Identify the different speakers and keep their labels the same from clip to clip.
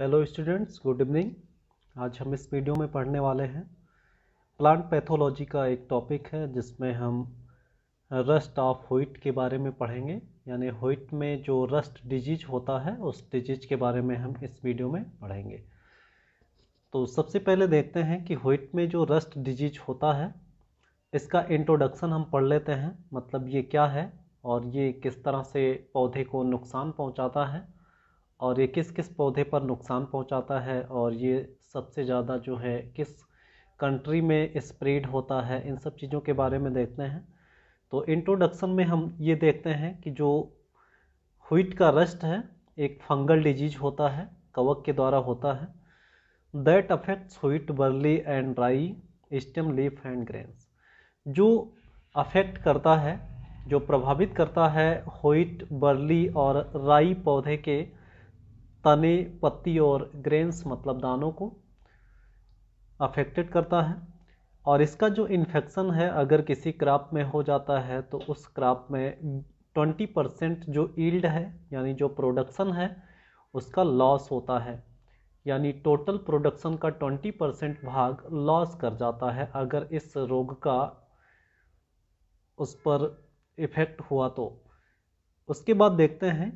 Speaker 1: hello students good evening आज हम इस वीडियो में पढ़ने वाले हैं प्लांट पैथोलॉजी का एक टॉपिक है जिसमें हम रस्ट ऑफ हुइट के बारे में पढ़ेंगे यानी हुइट में जो रस्ट डिजीज होता है उस डिजीज के बारे में हम इस वीडियो में पढ़ेंगे तो सबसे पहले देखते हैं कि हुइट में जो रस्ट डिजीज होता है इसका इंट्रोडक्शन हम पढ़ लेते हैं मतलब ये क्या है और ये किस तरह से पौधे को नुकसान पहुंचाता है और ये किस किस पौधे पर नुकसान पहुंचाता है और ये सबसे ज़्यादा जो है किस कंट्री में स्प्रेड होता है इन सब चीज़ों के बारे में देखते हैं तो इंट्रोडक्शन में हम ये देखते हैं कि जो हुईट का रस्ट है एक फंगल डिजीज होता है कवक के द्वारा होता है that affects wheat barley and dry stem leaf and grains जो अफेक्ट करता है जो प्रभावित करता है होइट बर्ली और राई पौधे के तने पत्ती और ग्रेन्स मतलब दानों को अफेक्टेड करता है और इसका जो इन्फेक्शन है अगर किसी क्राप में हो जाता है तो उस क्राप में 20 परसेंट जो ईल्ड है यानी जो प्रोडक्शन है उसका लॉस होता है यानी टोटल प्रोडक्शन का 20 परसेंट भाग लॉस कर जाता है अगर इस रोग का उस पर इफ़ेक्ट हुआ तो उसके बाद देखते हैं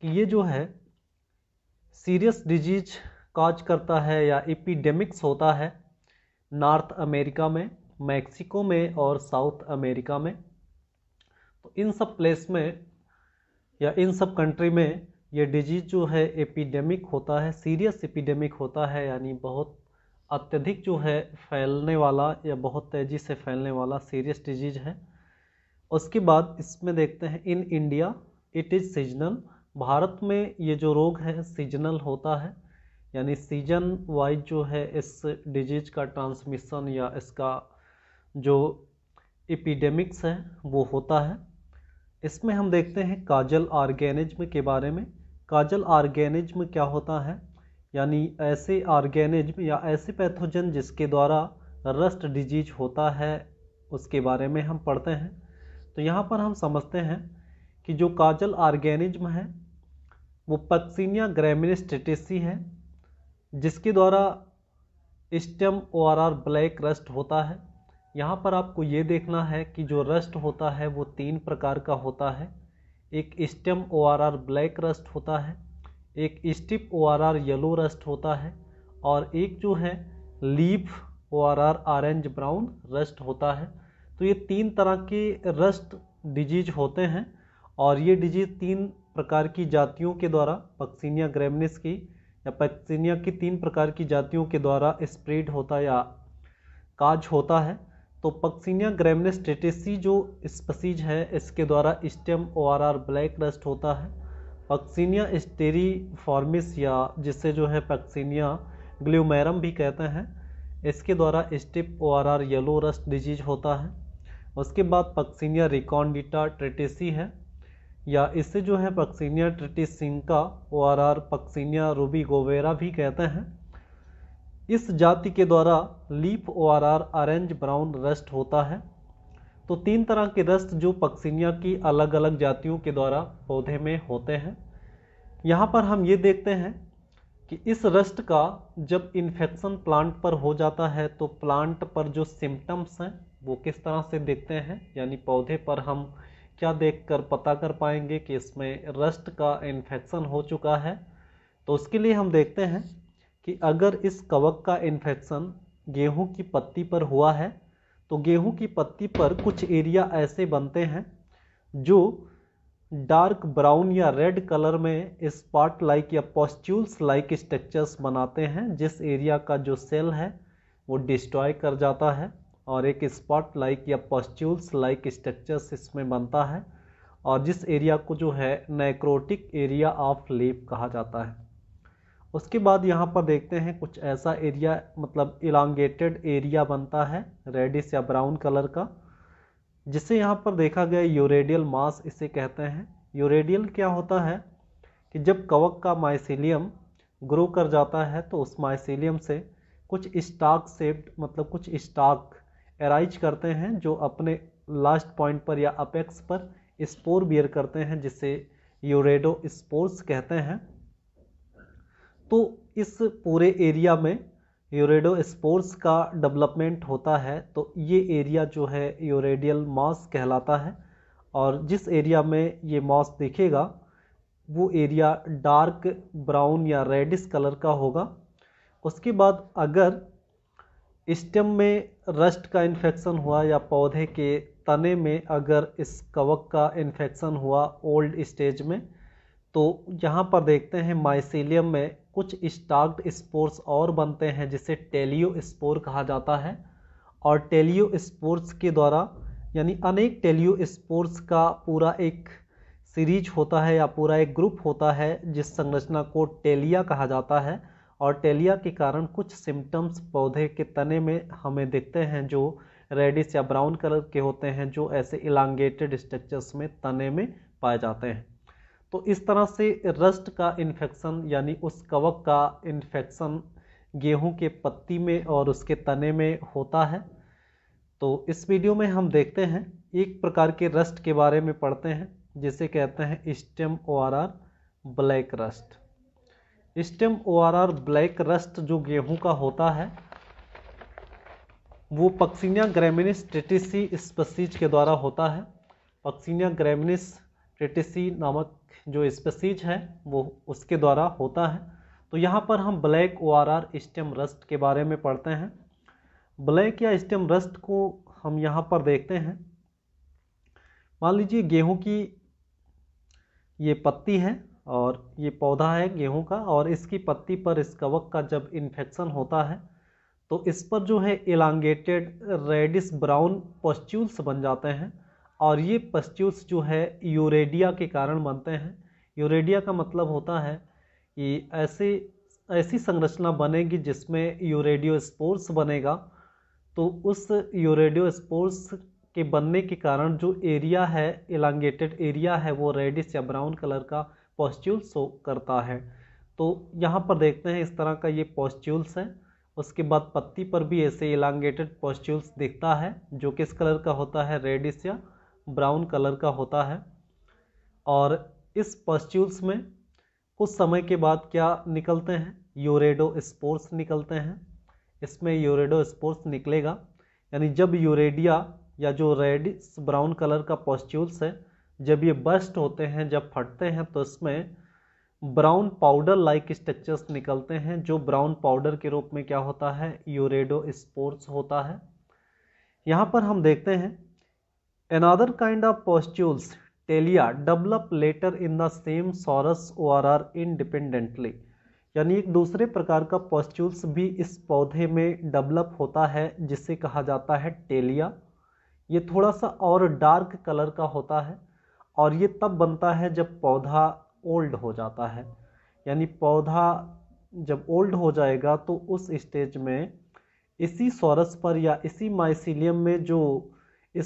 Speaker 1: कि ये जो है सीरियस डिजीज काज करता है या एपिडेमिक्स होता है नॉर्थ अमेरिका में मैक्सिको में और साउथ अमेरिका में तो इन सब प्लेस में या इन सब कंट्री में ये डिजीज़ जो है एपिडेमिक होता है सीरियस एपिडेमिक होता है यानी बहुत अत्यधिक जो है फैलने वाला या बहुत तेज़ी से फैलने वाला सीरियस डिजीज़ है उसके बाद इसमें देखते हैं in India it is seasonal Bharat में ये जो रोग है सीजनल होता है यानी सीजन वाइज जो है इस डिजीज का ट्रांसमिशन या इसका जो एपिडेमिक्स है वो होता है इसमें हम देखते हैं काजल ऑर्गेनिज्म के बारे में काजल आर्गेनिज्म क्या होता है यानी ऐसे ऑर्गेनिज्म या ऐसे पैथोजन जिसके द्वारा रस्ट डिजीज होता है उसके बारे में हम पढ़ते हैं तो यहाँ पर हम समझते हैं कि जो काजल आर्गेनिज्म है वो पक्सिनिया ग्रेमिनिस टेटिसी है जिसके द्वारा stem O R R black rust होता है यहाँ पर आपको ये देखना है कि जो रस्ट होता है वो तीन प्रकार का होता है एक stem O R R black rust होता है एक stripe O R R yellow rust होता है और एक जो है leaf O R R orange brown rust होता है तो ये तीन तरह के रस्ट डिजीज होते हैं और ये डिजीज तीन प्रकार की जातियों के द्वारा पक्सिनिया ग्रेमनिस की या पक्सिनिया की तीन प्रकार की जातियों के द्वारा स्प्रेड होता या काज होता है तो पक्सिनिया ग्रेमनिस टेटेसी जो स्पसीज है इसके द्वारा stem O R R black rust होता है स्टेरी स्टेरीफॉर्मिस या जिसे जो है पक्सिनिया ग्ल्यूमैरम भी कहते हैं इसके द्वारा stripe O R R yellow rust disease होता है उसके बाद पक्सिनिया रिकॉन्डिटा ट्रेटेसी है या इसे जो है पक्सीनिया सिंका ओ आर आर पक्सीनिया रूबी गोवेरा भी कहते हैं इस जाति के द्वारा leaf O R R orange brown rust होता है तो तीन तरह के रस्ट जो पक्सीनिया की अलग अलग जातियों के द्वारा पौधे में होते हैं यहाँ पर हम ये देखते हैं कि इस रस्ट का जब इन्फेक्शन प्लांट पर हो जाता है तो प्लांट पर जो सिम्टम्स हैं वो किस तरह से देखते हैं यानी पौधे पर हम क्या देखकर पता कर पाएंगे कि इसमें रस्ट का इन्फेक्शन हो चुका है तो उसके लिए हम देखते हैं कि अगर इस कवक का इन्फेक्शन गेहूं की पत्ती पर हुआ है तो गेहूं की पत्ती पर कुछ एरिया ऐसे बनते हैं जो डार्क ब्राउन या रेड कलर में स्पॉट लाइक या पॉस्ट्यूल्स लाइक स्ट्रक्चर्स बनाते हैं जिस एरिया का जो सेल है वो डिस्ट्रॉय कर जाता है और एक स्पॉट लाइक या पॉस्ट्यूल्स लाइक स्ट्रक्चर्स इसमें बनता है और जिस एरिया को जो है नेक्रोटिक एरिया ऑफ लीप कहा जाता है उसके बाद यहाँ पर देखते हैं कुछ ऐसा एरिया मतलब इलांगेटेड एरिया बनता है रेडिस या ब्राउन कलर का जिसे यहाँ पर देखा गया यूरेडियल मास इसे कहते हैं यूरेडियल क्या होता है कि जब कवक का माइसिलियम ग्रो कर जाता है तो उस माइसिलियम से कुछ स्टाक सेप्ड मतलब कुछ स्टाक एराइज करते हैं जो अपने लास्ट पॉइंट पर या अपेक्स पर स्पोर बियर करते हैं जिसे यूरेडो स्पोर्स कहते हैं तो इस पूरे एरिया में यूरेडो स्पोर्स का डेवलपमेंट होता है तो ये एरिया जो है यूरेडियल मॉस कहलाता है और जिस एरिया में ये मॉस दिखेगा वो एरिया डार्क ब्राउन या रेडिस कलर का होगा उसके बाद अगर स्टेम में रस्ट का इन्फेक्शन हुआ या पौधे के तने में अगर इस कवक का इन्फेक्शन हुआ ओल्ड स्टेज में तो यहाँ पर देखते हैं माइसीलियम में कुछ स्टार्ट स्पोर्स और बनते हैं जिसे टेलियो स्पोर कहा जाता है और टेलियो स्पोर्स के द्वारा यानी अनेक टेलियो स्पोर्स का पूरा एक सीरीज होता है या पूरा एक ग्रुप होता है जिस संरचना को टेलिया कहा जाता है और टेलिया के कारण कुछ सिम्टम्स पौधे के तने में हमें दिखते हैं जो रेडिस या ब्राउन कलर के होते हैं जो ऐसे इलांगेटेड स्ट्रक्चर्स में तने में पाए जाते हैं तो इस तरह से रस्ट का इन्फेक्शन यानी उस कवक का इन्फेक्शन गेहूं के पत्ती में और उसके तने में होता है तो इस वीडियो में हम देखते हैं एक प्रकार के रस्ट के बारे में पढ़ते हैं जिसे कहते हैं stem O R R black rust stem O R R black rust जो गेहूं का होता है वो पक्सिनिया ग्रेमिनिस टेटिसी स्पसीज के द्वारा होता है पक्सिनिया ग्रेमिनिस टेटिसी नामक जो स्पसीज है वो उसके द्वारा होता है तो यहाँ पर हम black O R R stem rust के बारे में पढ़ते हैं ब्लैक या स्टेम रस्ट को हम यहाँ पर देखते हैं मान लीजिए गेहूं की ये पत्ती है और ये पौधा है गेहूं का और इसकी पत्ती पर इस कवक का जब इन्फेक्शन होता है तो इस पर जो है एलांगेटेड रेडिस ब्राउन पस्च्यूल्स बन जाते हैं और ये पस्च्यूल्स जो है यूरेडिया के कारण बनते हैं यूरेडिया का मतलब होता है कि ऐसे ऐसी संरचना बनेगी जिसमें यूरेडियो स्पोर्स बनेगा तो उस यूरेडियो स्पोर्स के बनने के कारण जो एरिया है एलांगेटेड एरिया है वो रेडिस या ब्राउन कलर का पॉस्ट्यूल शो करता है तो यहाँ पर देखते हैं इस तरह का ये पॉस्ट्यूल्स है उसके बाद पत्ती पर भी ऐसे इलांगेटेड पॉस्ट्यूल्स दिखता है जो किस कलर का होता है रेडिस या ब्राउन कलर का होता है और इस पॉस्ट्यूल्स में कुछ समय के बाद क्या निकलते हैं यूरेडो स्पोर्स निकलते हैं इसमें यूरेडो स्पोर्स निकलेगा यानी जब यूरेडिया या जो रेडिस ब्राउन कलर का पॉस्ट्यूल्स है जब ये बस्ट होते हैं जब फटते हैं तो इसमें ब्राउन पाउडर लाइक स्ट्रक्चर्स निकलते हैं जो ब्राउन पाउडर के रूप में क्या होता है यूरेडो स्पोर्ट्स होता है यहाँ पर हम देखते हैं another kind of pustules telia develop later in the same sorus O R R independently यानी एक दूसरे प्रकार का पॉस्ट्यूल्स भी इस पौधे में डेवलप होता है जिसे कहा जाता है टेलिया ये थोड़ा सा और डार्क कलर का होता है और ये तब बनता है जब पौधा ओल्ड हो जाता है यानी पौधा जब ओल्ड हो जाएगा तो उस स्टेज में इसी सौरस पर या इसी माइसिलियम में जो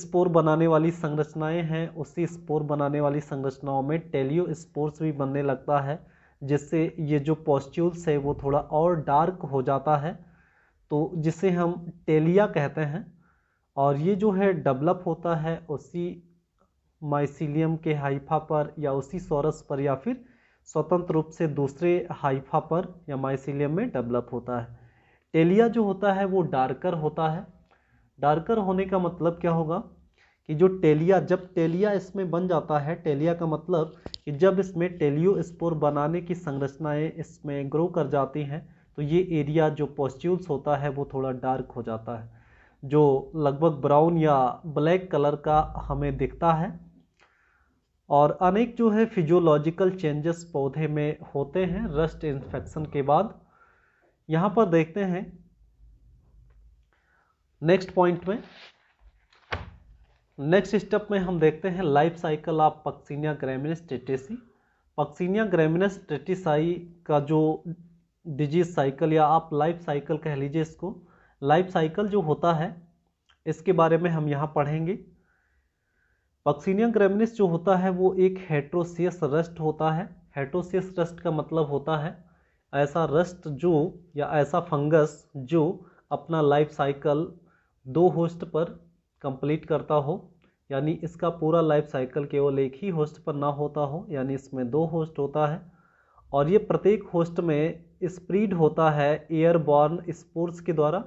Speaker 1: स्पोर बनाने वाली संरचनाएं हैं उसी स्पोर बनाने वाली संरचनाओं में टेलियो स्पोर्स भी बनने लगता है जिससे ये जो पॉस्ट्यूल्स है वो थोड़ा और डार्क हो जाता है तो जिसे हम टेलिया कहते हैं और ये जो है डेवलप होता है उसी माइसिलियम के हाइफा पर या उसी सोरस पर या फिर स्वतंत्र रूप से दूसरे हाइफा पर या माइसिलियम में डेवलप होता है टेलिया जो होता है वो डार्कर होता है डार्कर होने का मतलब क्या होगा कि जो टेलिया जब टेलिया इसमें बन जाता है टेलिया का मतलब कि जब इसमें टेलियो स्पोर बनाने की संरचनाएं इसमें ग्रो कर जाती हैं तो ये एरिया जो पॉस्ट्यूल्स होता है वो थोड़ा डार्क हो जाता है जो लगभग ब्राउन या ब्लैक कलर का हमें दिखता है और अनेक जो है फिजियोलॉजिकल चेंजेस पौधे में होते हैं रस्ट इन्फेक्शन के बाद यहाँ पर देखते हैं नेक्स्ट पॉइंट में नेक्स्ट स्टेप में हम देखते हैं life cycle of Puccinia graminis tritici Puccinia graminis tritici का जो डिजीज साइकिल या आप लाइफ साइकिल कह लीजिए इसको लाइफ साइकिल जो होता है इसके बारे में हम यहाँ पढ़ेंगे पक्सिनियम ग्रेमिनिस जो होता है वो एक हेट्रोसियस रस्ट होता है हेट्रोसियस रस्ट का मतलब होता है ऐसा रस्ट जो या ऐसा फंगस जो अपना लाइफ साइकिल दो होस्ट पर कंप्लीट करता हो यानी इसका पूरा लाइफ साइकिल केवल एक ही होस्ट पर ना होता हो यानी इसमें दो होस्ट होता है और ये प्रत्येक होस्ट में स्प्रीड होता है एयरबॉर्न स्पोर्स के द्वारा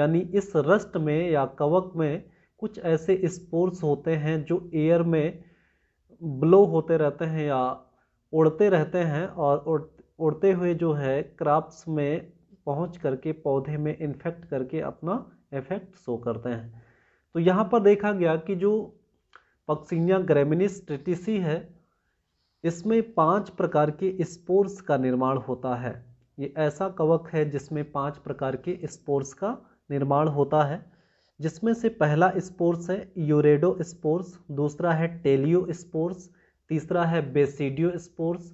Speaker 1: यानी इस रस्ट में या कवक में कुछ ऐसे स्पोर्स होते हैं जो एयर में ब्लो होते रहते हैं या उड़ते रहते हैं और उड़ते हुए जो है क्राप्स में पहुंच करके पौधे में इन्फेक्ट करके अपना इफेक्ट शो करते हैं तो यहाँ पर देखा गया कि जो पक्सिनिया ग्रेमिनिस ट्रिटिसी है इसमें पांच प्रकार के स्पोर्स का निर्माण होता है ये ऐसा कवक है जिसमें पांच प्रकार के स्पोर्स का निर्माण होता है जिसमें से पहला स्पोर्स है यूरेडो स्पोर्स दूसरा है टेलियो स्पोर्स तीसरा है बेसिडियो स्पोर्स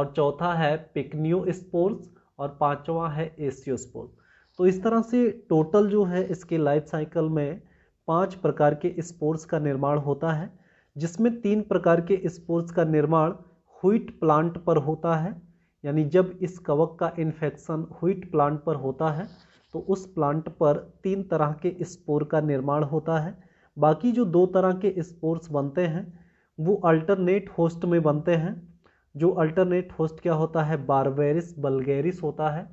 Speaker 1: और चौथा है पिकनियो स्पोर्स और पांचवा है एसियो स्पोर्स तो इस तरह से टोटल जो है इसके लाइफ साइकिल में पांच प्रकार के स्पोर्स का निर्माण होता है जिसमें तीन प्रकार के स्पोर्स का निर्माण हुईट प्लांट पर होता है यानी जब इस कवक का इन्फेक्शन हुईट प्लांट पर होता है तो उस प्लांट पर तीन तरह के स्पोर का निर्माण होता है बाकी जो दो तरह के स्पोर्स बनते हैं वो अल्टरनेट होस्ट में बनते हैं जो अल्टरनेट होस्ट क्या होता है बारबेरिस बल्गेरिस होता है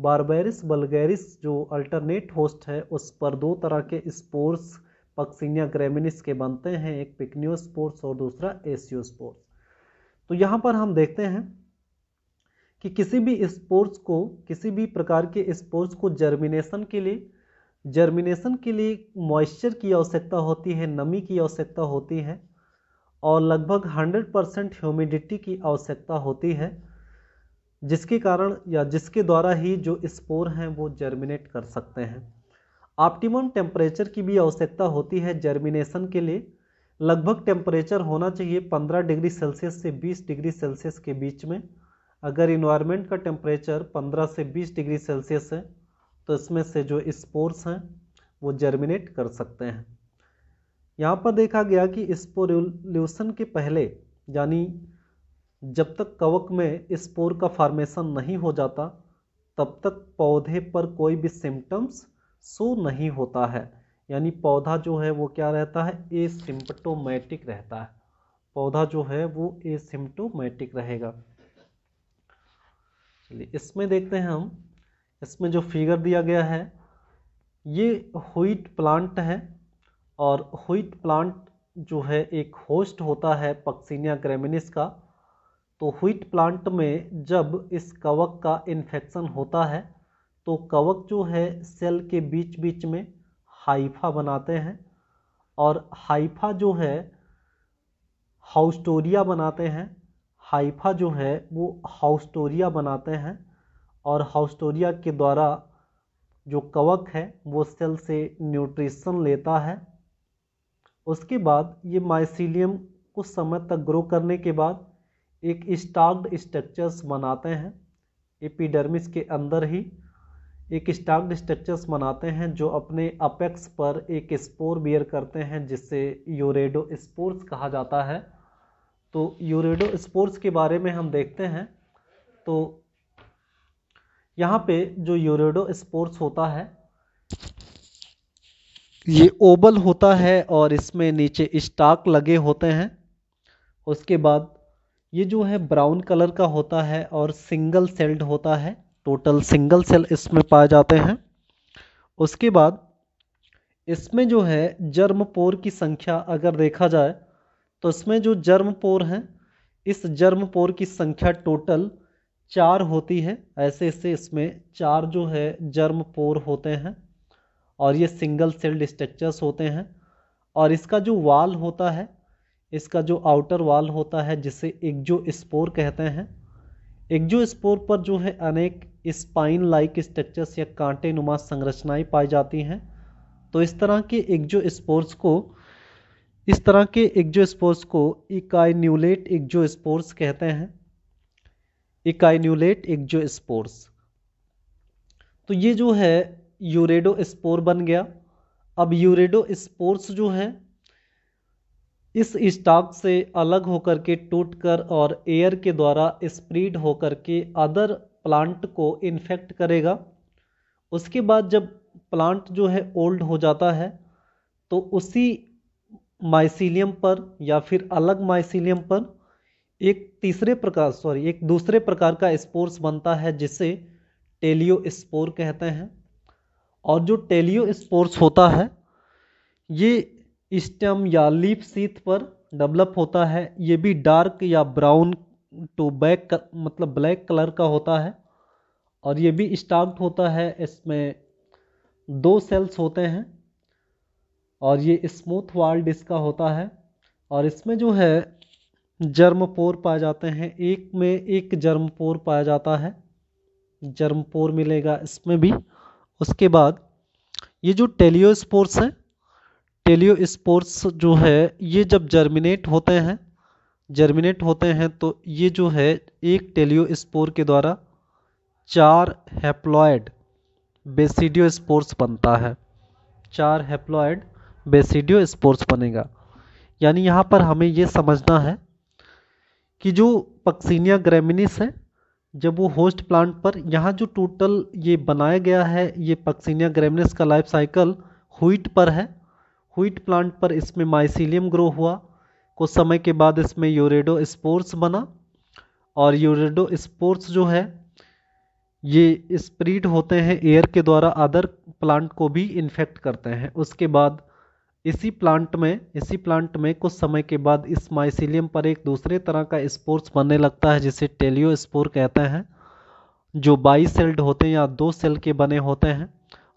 Speaker 1: बारबेरिस बल्गेरिस जो अल्टरनेट होस्ट है उस पर दो तरह के स्पोर्स पक्सिनिया ग्रेमिनिस के बनते हैं एक पिकनियोस्पोर्स और दूसरा एसियोस्पोर्स तो यहाँ पर हम देखते हैं कि किसी भी स्पोर्ट्स को किसी भी प्रकार के स्पोर्ट्स को जर्मिनेशन के लिए जर्मिनेशन के लिए मॉइस्चर की आवश्यकता होती है नमी की आवश्यकता होती है और लगभग 100 परसेंट ह्यूमिडिटी की आवश्यकता होती है जिसके कारण या जिसके द्वारा ही जो स्पोर हैं वो जर्मिनेट कर सकते हैं ऑप्टिमम टेम्परेचर की भी आवश्यकता होती है जर्मिनेशन के लिए लगभग टेम्परेचर होना चाहिए 15 डिग्री सेल्सियस से 20 डिग्री सेल्सियस के बीच में अगर इन्वायरमेंट का टेम्परेचर 15 से 20 डिग्री सेल्सियस है तो इसमें से जो स्पोर्स हैं वो जर्मिनेट कर सकते हैं यहाँ पर देखा गया कि स्पोरेल्यूशन के पहले यानी जब तक कवक में स्पोर का फॉर्मेशन नहीं हो जाता तब तक पौधे पर कोई भी सिम्टम्स शो नहीं होता है यानी पौधा जो है वो क्या रहता है ए रहता है पौधा जो है वो ए रहेगा चलिए इसमें देखते हैं हम इसमें जो फिगर दिया गया है ये हुईट प्लांट है और हुईट प्लांट जो है एक होस्ट होता है पक्सीनिया क्रेमिनिस का तो हुईट प्लांट में जब इस कवक का इन्फेक्शन होता है तो कवक जो है सेल के बीच बीच में हाइफा बनाते हैं और हाइफा जो है हाउस्टोरिया बनाते हैं हाइफा जो है वो हाउस्टोरिया बनाते हैं और हाउस्टोरिया के द्वारा जो कवक है वो सेल से न्यूट्रिशन लेता है उसके बाद ये माइसिलियम कुछ समय तक ग्रो करने के बाद एक स्टाग्ड स्ट्रक्चर्स बनाते हैं एपिडर्मिस के अंदर ही एक स्टाग्ड स्ट्रक्चर्स बनाते हैं जो अपने अपेक्स पर एक स्पोर बियर करते हैं जिसे यूरेडो स्पोर्स कहा जाता है तो यूरेडो स्पोर्स के बारे में हम देखते हैं तो यहाँ पे जो यूरेडो स्पोर्स होता है ये ओबल होता है और इसमें नीचे स्टाक लगे होते हैं उसके बाद ये जो है ब्राउन कलर का होता है और सिंगल सेल्ड होता है टोटल सिंगल सेल इसमें पाए जाते हैं उसके बाद इसमें जो है जर्म पोर की संख्या अगर देखा जाए तो इसमें जो जर्म पोर हैं इस जर्म पोर की संख्या टोटल चार होती है ऐसे ऐसे इसमें चार जो है जर्म पोर होते हैं और ये सिंगल सेल्ड स्ट्रक्चर्स होते हैं और इसका जो वाल होता है इसका जो आउटर वाल होता है जिसे एग्जो स्पोर कहते हैं एग्जो स्पोर पर जो है अनेक स्पाइन लाइक स्ट्रक्चर्स या कांटे नुमा संरचनाएँ पाई जाती हैं तो इस तरह के एग्जो स्पोर्स को इस तरह के स्पोर्स को इकाइन्यूलेट स्पोर्स कहते हैं इकाइन्यूलेट स्पोर्स तो ये जो है यूरेडो स्पोर बन गया अब यूरेडो स्पोर्स जो है इस स्टॉक से अलग होकर के टूटकर और एयर के द्वारा स्प्रीड होकर के अदर प्लांट को इन्फेक्ट करेगा उसके बाद जब प्लांट जो है ओल्ड हो जाता है तो उसी माइसीलियम पर या फिर अलग माइसीलियम पर एक तीसरे प्रकार सॉरी एक दूसरे प्रकार का स्पोर्स बनता है जिसे टेलियो स्पोर कहते हैं और जो टेलियो स्पोर्स होता है ये स्टम या लीप सीथ पर डेवलप होता है ये भी डार्क या ब्राउन टू बैक कर, मतलब ब्लैक कलर का होता है और ये भी स्टार्ट होता है इसमें दो सेल्स होते हैं और ये स्मूथ डिस्क का होता है और इसमें जो है जर्म पोर पाए जाते हैं एक में एक जर्म पोर पाया जाता है जर्म पोर मिलेगा इसमें भी उसके बाद ये जो टेलियो हैं है टेलियोस्पोर्स जो है ये जब जर्मिनेट होते हैं जर्मिनेट होते हैं तो ये जो है एक टेलियो स्पोर के द्वारा चार बेसिडियो बेसिडियोस्पोर्स बनता है चार हेप्लॉयड बेसिडियो स्पोर्स बनेगा यानी यहाँ पर हमें ये समझना है कि जो पक्सीनिया ग्रेमिनिस है जब वो होस्ट प्लांट पर यहाँ जो टोटल ये बनाया गया है ये पक्सीनिया ग्रेमिनिस का लाइफ साइकिल हुईट पर है हुईट प्लांट पर इसमें माइसिलियम ग्रो हुआ कुछ समय के बाद इसमें यूरेडो स्पोर्स बना और यूरेडो स्पोर्स जो है ये स्प्रीड होते हैं एयर के द्वारा अदर प्लांट को भी इन्फेक्ट करते हैं उसके बाद इसी प्लांट में इसी प्लांट में कुछ समय के बाद इस माइसिलियम पर एक दूसरे तरह का स्पोर्स बनने लगता है जिसे टेलियो स्पोर कहते हैं जो बाई सेल्ड होते हैं या दो सेल के बने होते हैं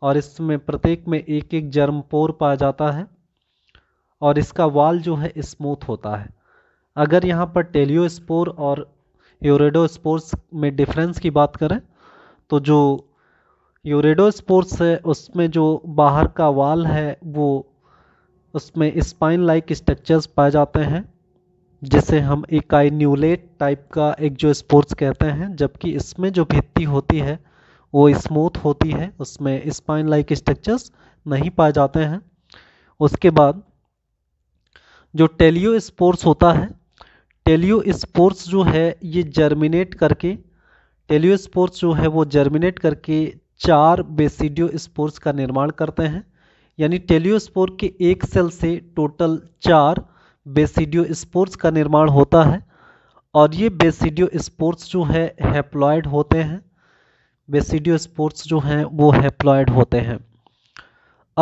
Speaker 1: और इसमें प्रत्येक में एक एक जर्म पोर पाया जाता है और इसका वाल जो है स्मूथ होता है अगर यहाँ पर टेलियो स्पोर और यूरेडो स्पोर्स में डिफरेंस की बात करें तो जो यूरेडो स्पोर्स है उसमें जो बाहर का वाल है वो उसमें स्पाइन लाइक स्ट्रक्चर्स पाए जाते हैं जिसे हम इकाई न्यूलेट टाइप का एक जो स्पोर्ट्स कहते हैं जबकि इसमें जो भित्ति होती है वो स्मूथ होती है उसमें स्पाइन लाइक स्ट्रक्चर्स नहीं पाए जाते हैं उसके बाद जो टेलियो स्पोर्ट्स होता है टेलियो स्पोर्ट्स जो है ये जर्मिनेट करके टेलियो स्पोर्ट्स जो है वो जर्मिनेट करके चार बेसिडियो स्पोर्ट्स का निर्माण करते हैं यानी टेलियोस्पोर के एक सेल से टोटल चार बेसिडियो स्पोर्स का निर्माण होता है और ये बेसिडियो स्पोर्स जो है हैप्लॉयड होते हैं बेसिडियो स्पोर्स जो हैं वो हैप्लॉयड होते हैं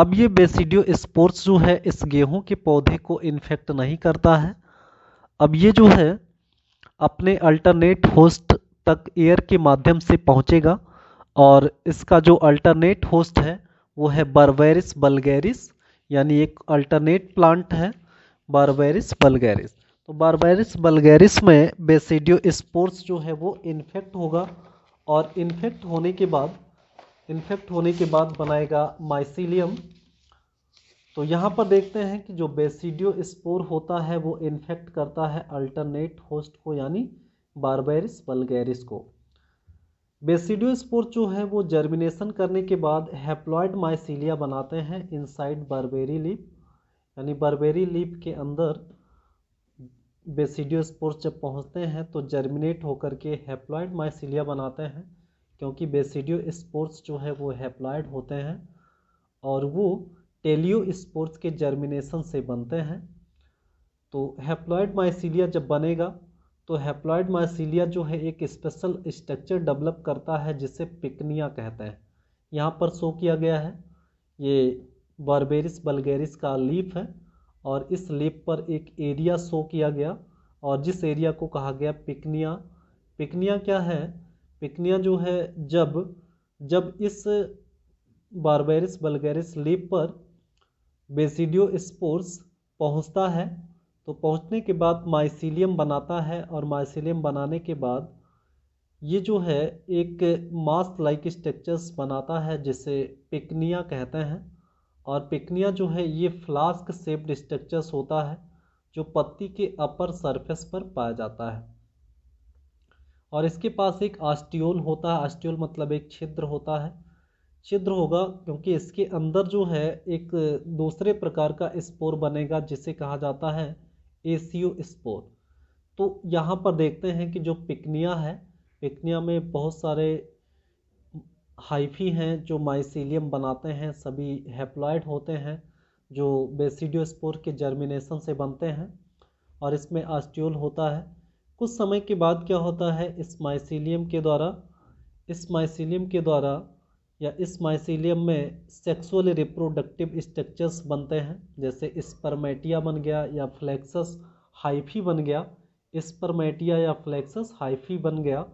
Speaker 1: अब ये बेसिडियो स्पोर्स जो है इस गेहूं के पौधे को इन्फेक्ट नहीं करता है अब ये जो है अपने अल्टरनेट होस्ट तक एयर के माध्यम से पहुंचेगा और इसका जो अल्टरनेट होस्ट है वो है बारबेरिस बल्गेरिस यानी एक अल्टरनेट प्लांट है बारबेरिस बल्गेरिस तो बारबेरिस बल्गेरिस में बेसिडियो स्पोर्स जो है वो इन्फेक्ट होगा और इन्फेक्ट होने के बाद इन्फेक्ट होने के बाद बनाएगा माइसिलियम तो यहाँ पर देखते हैं कि जो बेसिडियो स्पोर होता है वो इन्फेक्ट करता है अल्टरनेट होस्ट को यानी बारबेरिस बल्गेरिस को बेसिडियो स्पोर जो है वो जर्मिनेशन करने के बाद हैप्लॉयड माइसिलिया बनाते हैं इनसाइड बर्बेरी लिप यानी बर्बेरी लिप के अंदर बेसिडियो स्पोर जब पहुंचते हैं तो जर्मिनेट होकर के हैप्लॉयड माइसिलिया बनाते हैं क्योंकि बेसिडियो स्पोर्स जो है वो हैप्लॉयड होते हैं और वो टेलियो स्पोर्स के जर्मिनेशन से बनते हैं तो हैप्लॉयड माइसिलिया जब बनेगा तो हैप्लॉयड माइसिलिया जो है एक स्पेशल स्ट्रक्चर डेवलप करता है जिसे पिकनिया कहते हैं यहाँ पर शो किया गया है ये बारबेरिस बल्गेरिस का लीफ है और इस लीफ पर एक एरिया शो किया गया और जिस एरिया को कहा गया पिकनिया पिकनिया क्या है पिकनिया जो है जब जब इस बारबेरिस बल्गेरिस लीफ पर बेसिडियो स्पोर्स पहुँचता है तो पहुँचने के बाद माइसिलियम बनाता है और माइसिलियम बनाने के बाद ये जो है एक मास्क लाइक स्ट्रक्चर्स बनाता है जिसे पिकनिया कहते हैं और पिकनिया जो है ये फ्लास्क सेप्ड स्ट्रक्चर्स होता है जो पत्ती के अपर सरफेस पर पाया जाता है और इसके पास एक आस्टियोल होता है आस्टियोल मतलब एक छिद्र होता है छिद्र होगा क्योंकि इसके अंदर जो है एक दूसरे प्रकार का स्पोर बनेगा जिसे कहा जाता है एसीओ स्पोर तो यहाँ पर देखते हैं कि जो पिकनिया है पिकनिया में बहुत सारे हाइफी हैं जो माइसीलियम बनाते हैं सभी हेप्लॉयड होते हैं जो बेसिडियो स्पोर के जर्मिनेशन से बनते हैं और इसमें आस्ट्योल होता है कुछ समय के बाद क्या होता है इस माइसीलियम के द्वारा इस माइसीलियम के द्वारा या इस माइसिलियम में सेक्सुअल रिप्रोडक्टिव स्ट्रक्चर्स बनते हैं जैसे स्पर्मेटिया बन गया या फ्लेक्सस हाइफी बन गया स्पर्मेटिया या फ्लेक्सस हाइफी बन गया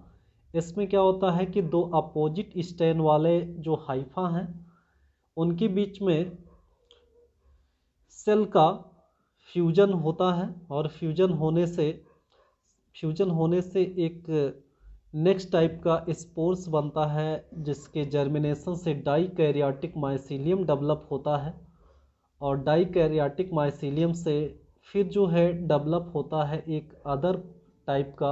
Speaker 1: इसमें क्या होता है कि दो अपोजिट स्टेन वाले जो हाइफा हैं उनके बीच में सेल का फ्यूजन होता है और फ्यूजन होने से फ्यूजन होने से एक नेक्स्ट टाइप का स्पोर्स बनता है जिसके जर्मिनेशन से डाई कैरियाटिक माइसीलियम डेवलप होता है और डाई कैरियाटिक माइसीलियम से फिर जो है डेवलप होता है एक अदर टाइप का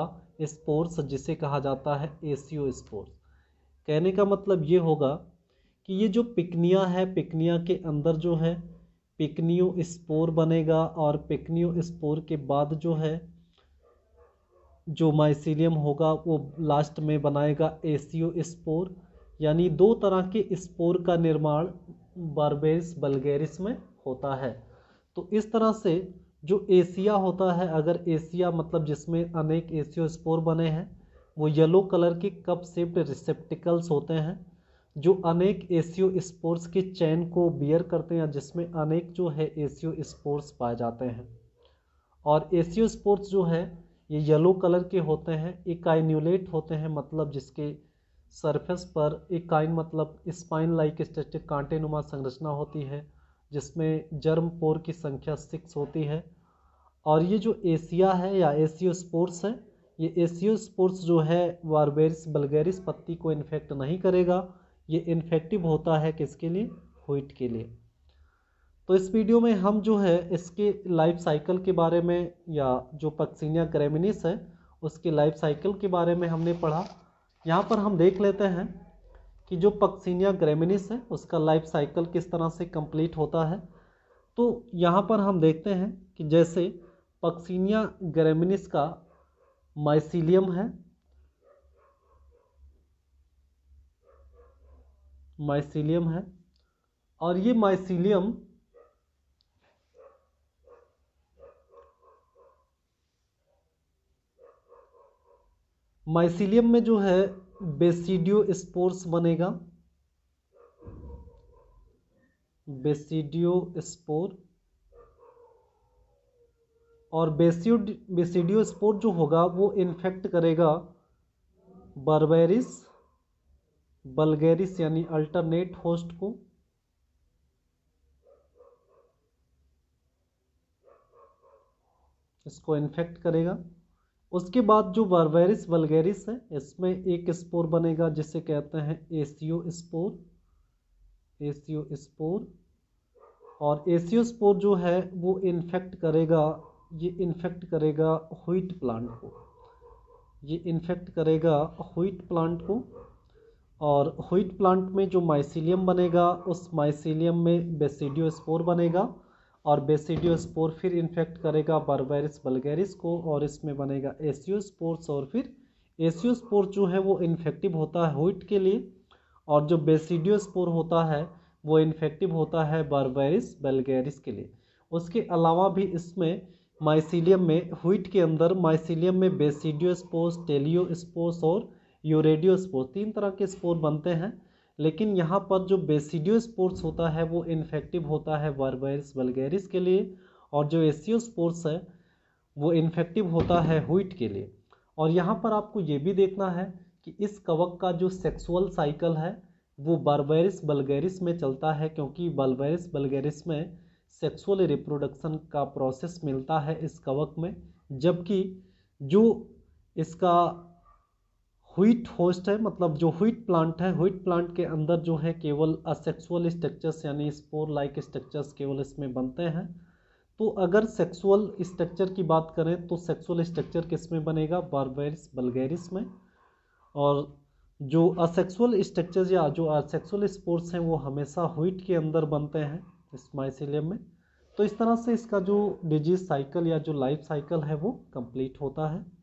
Speaker 1: स्पोर्स जिसे कहा जाता है एसियो स्पोर्स कहने का मतलब ये होगा कि ये जो पिकनिया है पिकनिया के अंदर जो है पिकनियो स्पोर बनेगा और पिकनियो स्पोर के बाद जो है जो माइसीलियम होगा वो लास्ट में बनाएगा ए स्पोर यानी दो तरह के स्पोर का निर्माण बारबेरिस बल्गेरिस में होता है तो इस तरह से जो एशिया होता है अगर एशिया मतलब जिसमें अनेक एसियो स्पोर बने हैं वो येलो कलर के कप सेप्ट रिसेप्टिकल्स होते हैं जो अनेक एसियो स्पोर्स के चैन को बियर करते हैं जिसमें अनेक जो है एसियो स्पोर्स पाए जाते हैं और एसियो स्पोर्स जो है ये येलो कलर के होते हैं इकाइन्यूलेट होते हैं मतलब जिसके सरफेस पर इकाइन मतलब स्पाइन लाइक स्ट्रक्चर कांटे नुमा संरचना होती है जिसमें जर्म पोर की संख्या सिक्स होती है और ये जो एशिया है या एशियो स्पोर्ट्स है ये एशियो स्पोर्ट्स जो है वारबेरिस बल्गेरिस पत्ती को इन्फेक्ट नहीं करेगा ये इन्फेक्टिव होता है किसके लिए हुईट के लिए तो इस वीडियो में हम जो है इसके लाइफ साइकिल के बारे में या जो पक्सिनिया क्रेमिनिस है उसके लाइफ साइकिल के बारे में हमने पढ़ा यहाँ पर हम देख लेते हैं कि जो पक्सिनिया ग्रेमिनिस है उसका लाइफ साइकिल किस तरह से कंप्लीट होता है तो यहाँ पर हम देखते हैं कि जैसे पक्सिनिया ग्रेमिनिस का माइसीलियम है माइसीलियम है और ये माइसीलियम माइसिलियम में जो है बेसिडियो स्पोर्स बनेगा बेसिडियो स्पोर और बेसिड बेसिडियो स्पोर जो होगा वो इन्फेक्ट करेगा बर्बेरिस बल्गेरिस यानी अल्टरनेट होस्ट को इसको इन्फेक्ट करेगा उसके बाद जो वारवेरिस वलगेरिस है इसमें एक स्पोर बनेगा जिसे कहते हैं एसियो स्पोर एसियो स्पोर और एसियो स्पोर जो है वो इन्फेक्ट करेगा ये इन्फेक्ट करेगा हुईट प्लांट को ये इन्फेक्ट करेगा हुईट प्लांट को और हुईट प्लांट में जो माइसिलियम बनेगा उस माइसिलियम में बेसिडियो स्पोर बनेगा और बेसिडियो स्पोर फिर इन्फेक्ट करेगा बर्बेरिस बल्गेरिस को और इसमें बनेगा एसियो स्पोर्स और फिर एसियो स्पोर जो है वो इन्फेक्टिव होता है हुइट के लिए और जो बेसिडियो स्पोर होता है वो इन्फेक्टिव होता है बर्बेरिस बल्गेरिस के लिए उसके अलावा भी इसमें माइसिलियम में हुइट के अंदर माइसिलियम में बेसिडियो स्पोर्स टेलियो स्पोर्स और यूरेडियो स्पोर्स तीन तरह के स्पोर बनते हैं लेकिन यहाँ पर जो बेसिडियो स्पोर्ट्स होता है वो इन्फेक्टिव होता है वर्बेरिस वलगेरिस के लिए और जो एसियो स्पोर्ट्स है वो इन्फेक्टिव होता है हुइट के लिए और यहाँ पर आपको ये भी देखना है कि इस कवक का जो सेक्सुअल साइकिल है वो बर्बेरिस बलगेरिस में चलता है क्योंकि बर्बेरिस बलगेरिस में सेक्सुअल रिप्रोडक्शन का प्रोसेस मिलता है इस कवक में जबकि जो इसका हुईट होस्ट है मतलब जो हुईट प्लांट है हुईट प्लांट के अंदर जो है केवल असेक्सुअल स्ट्रक्चर्स यानी स्पोर लाइक स्ट्रक्चर्स केवल इसमें बनते हैं तो अगर सेक्सुअल स्ट्रक्चर की बात करें तो सेक्सुअल स्ट्रक्चर किस में बनेगा बारबेरिस बल्गेरिस में और जो असेक्सुअल स्ट्रक्चर्स या जो असेक्सुअल स्पोर्ट्स हैं वो हमेशा हुईट के अंदर बनते हैं इस माइसिलियम में तो इस तरह से इसका जो डिजीज साइकिल या जो लाइफ साइकिल है वो कंप्लीट होता है